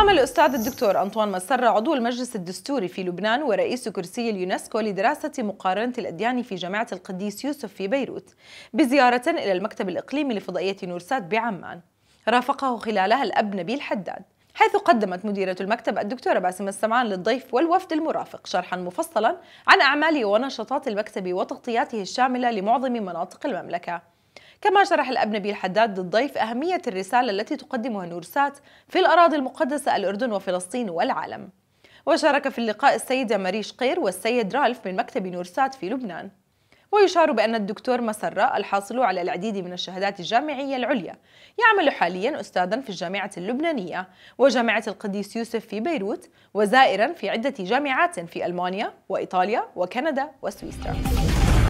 قام الأستاذ الدكتور أنطوان مسرة عضو المجلس الدستوري في لبنان ورئيس كرسي اليونسكو لدراسة مقارنة الأديان في جامعة القديس يوسف في بيروت بزيارة إلى المكتب الإقليمي لفضائية نورسات بعمان رافقه خلالها الأب نبيل حداد حيث قدمت مديرة المكتب الدكتورة باسم السمعان للضيف والوفد المرافق شرحا مفصلا عن أعمال ونشاطات المكتب وتغطياته الشاملة لمعظم مناطق المملكة كما شرح الأب نبيل حداد للضيف أهمية الرسالة التي تقدمها نورسات في الأراضي المقدسة الأردن وفلسطين والعالم وشارك في اللقاء السيدة مريش قير والسيد رالف من مكتب نورسات في لبنان ويشار بأن الدكتور مسرة الحاصل على العديد من الشهادات الجامعية العليا يعمل حاليا أستاذا في الجامعة اللبنانية وجامعة القديس يوسف في بيروت وزائرا في عدة جامعات في ألمانيا وإيطاليا وكندا وسويسرا